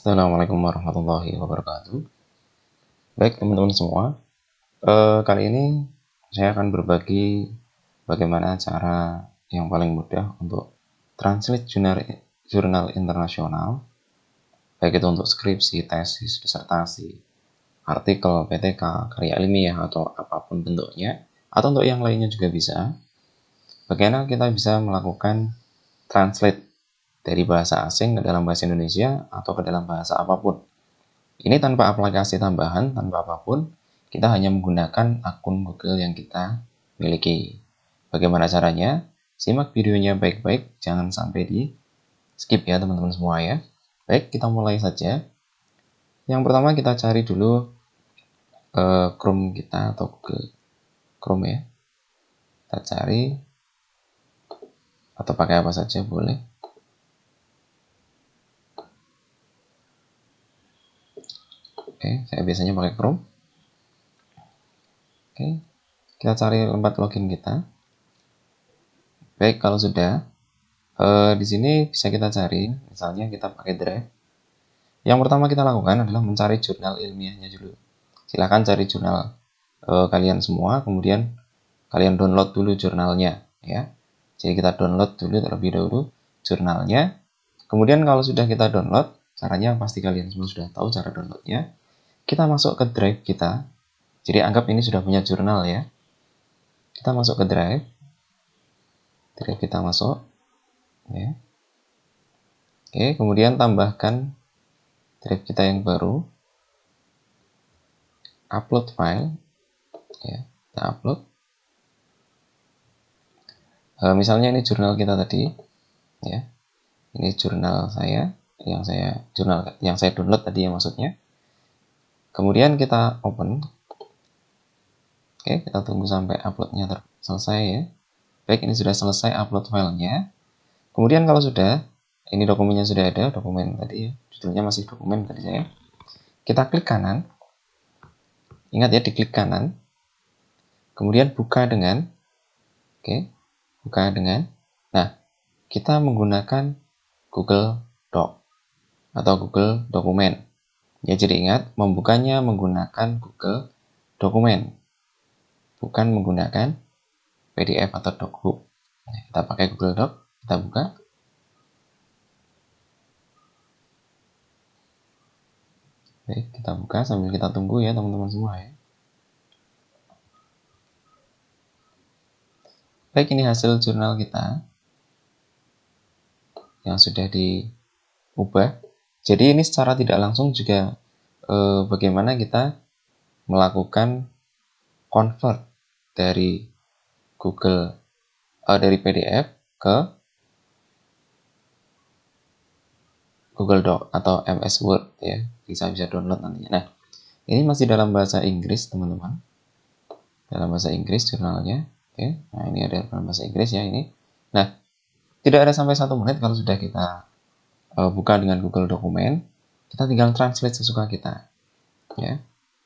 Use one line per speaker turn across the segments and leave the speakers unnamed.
Assalamualaikum warahmatullahi wabarakatuh. Baik teman-teman semua, eh, kali ini saya akan berbagi bagaimana cara yang paling mudah untuk translate jurnal, jurnal internasional, baik itu untuk skripsi, tesis, disertasi, artikel, PTK, karya ilmiah atau apapun bentuknya, atau untuk yang lainnya juga bisa. Bagaimana kita bisa melakukan translate dari bahasa asing ke dalam bahasa Indonesia atau ke dalam bahasa apapun. Ini tanpa aplikasi tambahan, tanpa apapun, kita hanya menggunakan akun Google yang kita miliki. Bagaimana caranya? Simak videonya baik-baik, jangan sampai di skip ya teman-teman semua ya. Baik, kita mulai saja. Yang pertama kita cari dulu uh, Chrome kita atau Google Chrome ya. Kita cari atau pakai apa saja boleh. Oke, saya biasanya pakai Chrome. Oke, kita cari tempat login kita. Baik, kalau sudah, eh, di sini bisa kita cari, misalnya kita pakai Drive. Yang pertama kita lakukan adalah mencari jurnal ilmiahnya dulu. Silahkan cari jurnal eh, kalian semua, kemudian kalian download dulu jurnalnya. ya. Jadi kita download dulu terlebih dahulu jurnalnya. Kemudian kalau sudah kita download, caranya pasti kalian semua sudah tahu cara downloadnya kita masuk ke drive kita. Jadi anggap ini sudah punya jurnal ya. Kita masuk ke drive. Drive kita masuk. Ya. Oke, kemudian tambahkan drive kita yang baru. Upload file. Ya, kita upload. E, misalnya ini jurnal kita tadi. Ya, ini jurnal saya yang saya jurnal yang saya download tadi ya maksudnya kemudian kita open oke kita tunggu sampai uploadnya selesai ya baik ini sudah selesai upload filenya kemudian kalau sudah ini dokumennya sudah ada dokumen tadi ya judulnya masih dokumen tadi saya kita klik kanan ingat ya diklik kanan kemudian buka dengan oke buka dengan nah kita menggunakan Google Doc atau Google Dokumen Ya, jadi ingat, membukanya menggunakan Google Dokumen, bukan menggunakan PDF atau DocBook. Nah, kita pakai Google Doc, kita buka. Oke, kita buka sambil kita tunggu ya teman-teman semua ya. Baik, ini hasil jurnal kita yang sudah diubah jadi ini secara tidak langsung juga eh, bagaimana kita melakukan convert dari Google eh, dari PDF ke Google Doc atau MS Word ya bisa bisa download nantinya. Nah ini masih dalam bahasa Inggris teman-teman dalam bahasa Inggris jurnalnya. Oke, nah ini ada dalam bahasa Inggris ya ini. Nah tidak ada sampai satu menit kalau sudah kita uh, eh, buka dengan Google Dokumen, kita tinggal translate sesuka kita. Ya.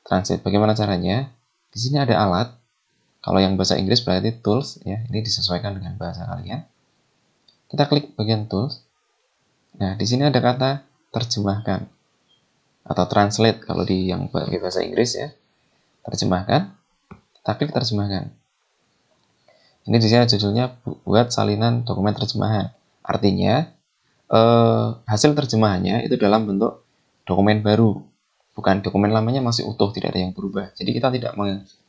Translate bagaimana caranya? Di sini ada alat. Kalau yang bahasa Inggris berarti tools ya. Ini disesuaikan dengan bahasa kalian. Kita klik bagian tools. Nah, di sini ada kata terjemahkan atau translate kalau di yang bahasa Inggris ya. Terjemahkan. Kita klik terjemahkan. Ini di sini judulnya buat salinan dokumen terjemahan. Artinya, eh, hasil terjemahannya itu dalam bentuk dokumen baru bukan dokumen lamanya masih utuh tidak ada yang berubah jadi kita tidak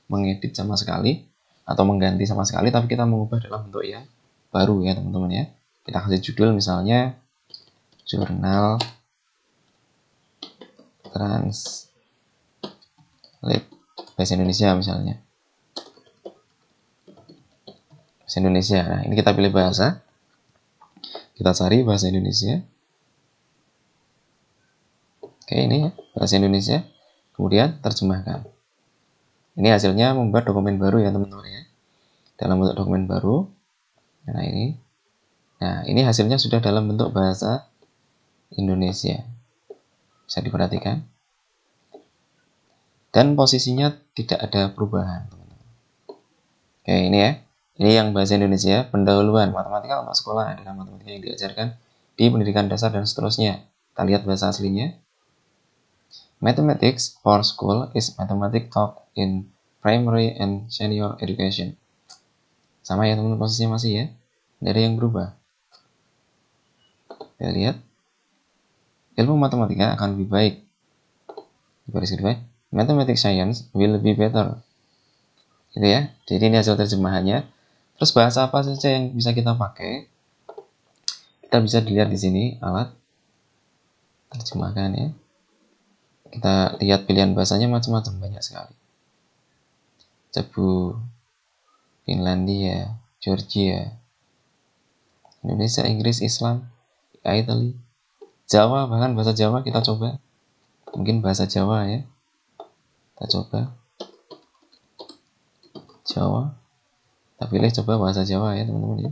mengedit sama sekali atau mengganti sama sekali tapi kita mengubah dalam bentuk yang baru ya teman-teman ya kita kasih judul misalnya jurnal translate bahasa Indonesia misalnya bahasa Indonesia nah ini kita pilih bahasa kita cari bahasa Indonesia. Oke, ini ya, bahasa Indonesia. Kemudian terjemahkan. Ini hasilnya membuat dokumen baru ya, teman-teman ya. Dalam bentuk dokumen baru. Nah, ini. Nah, ini hasilnya sudah dalam bentuk bahasa Indonesia. Bisa diperhatikan. Dan posisinya tidak ada perubahan, Oke, ini ya. Ini yang bahasa Indonesia, pendahuluan matematika untuk sekolah adalah matematika yang diajarkan di pendidikan dasar dan seterusnya. Kita lihat bahasa aslinya. Mathematics for school is mathematics taught in primary and senior education. Sama ya teman-teman posisinya masih ya. Tidak ada yang berubah. Kita lihat. Ilmu matematika akan lebih baik. Baris kedua, mathematics science will be better. Gitu ya. Jadi ini hasil terjemahannya Terus bahasa apa saja yang bisa kita pakai? Kita bisa dilihat di sini alat terjemahkan ya. Kita lihat pilihan bahasanya macam-macam banyak sekali. Cebu, Finlandia, Georgia, Indonesia, Inggris, Islam, Italy, Jawa bahkan bahasa Jawa kita coba. Mungkin bahasa Jawa ya. Kita coba. Jawa tak pilih coba bahasa Jawa ya teman-teman ya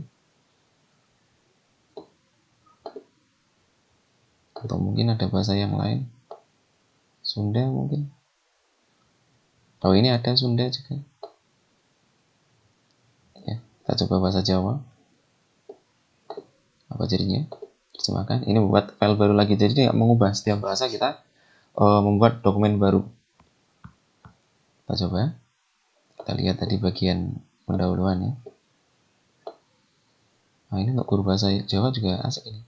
atau mungkin ada bahasa yang lain Sunda mungkin kalau oh, ini ada Sunda juga ya kita coba bahasa Jawa apa jadinya terjemahkan ini buat file baru lagi jadi tidak mengubah setiap bahasa kita uh, membuat dokumen baru kita coba kita lihat tadi bagian pendahuluan ya. Nah ini untuk guru bahasa Jawa juga asik ini.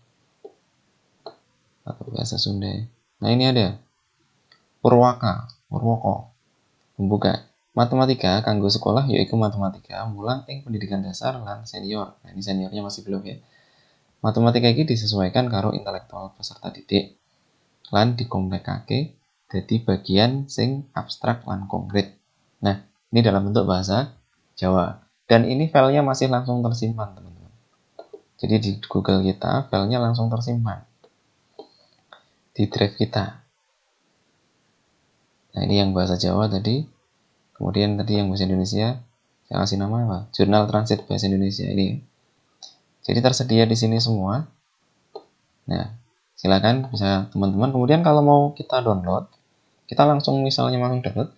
Atau bahasa Sunda ya. Nah ini ada. Purwaka, Purwoko. membuka Matematika kanggo sekolah yaitu matematika mulang ing pendidikan dasar lan senior. Nah ini seniornya masih belum ya. Matematika ini disesuaikan karo intelektual peserta didik lan dikomplekake jadi bagian sing abstrak lan konkret. Nah, ini dalam bentuk bahasa Jawa. Dan ini filenya masih langsung tersimpan, teman-teman. Jadi di Google kita, filenya langsung tersimpan. Di drive kita. Nah, ini yang bahasa Jawa tadi. Kemudian tadi yang bahasa Indonesia, saya kasih nama apa? Jurnal Transit Bahasa Indonesia ini. Jadi tersedia di sini semua. Nah, silakan bisa teman-teman. Kemudian kalau mau kita download, kita langsung misalnya mau download,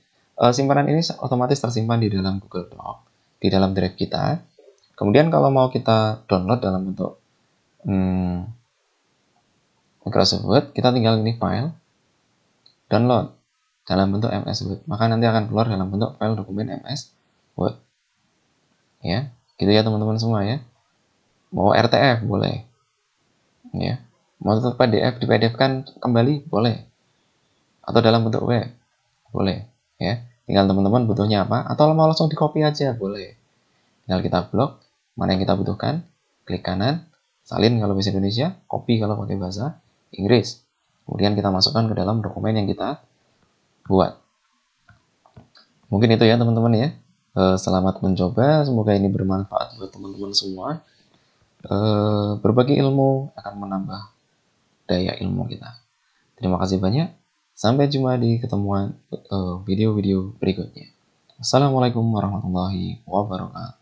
eh, simpanan ini otomatis tersimpan di dalam Google Docs di dalam drive kita. Kemudian kalau mau kita download dalam bentuk hmm, Microsoft Word, kita tinggal ini file, download dalam bentuk MS Word. Maka nanti akan keluar dalam bentuk file dokumen MS Word. Ya, gitu ya teman-teman semua ya. Mau RTF boleh. Ya. Mau tetap PDF di PDF kan kembali boleh. Atau dalam bentuk web boleh, ya tinggal teman-teman butuhnya apa atau mau langsung di copy aja boleh tinggal kita blok mana yang kita butuhkan klik kanan salin kalau bahasa Indonesia copy kalau pakai bahasa Inggris kemudian kita masukkan ke dalam dokumen yang kita buat mungkin itu ya teman-teman ya eh, selamat mencoba semoga ini bermanfaat buat teman-teman semua eh, berbagi ilmu akan menambah daya ilmu kita terima kasih banyak Sampai jumpa di ketemuan eh, video-video berikutnya. Assalamualaikum warahmatullahi wabarakatuh.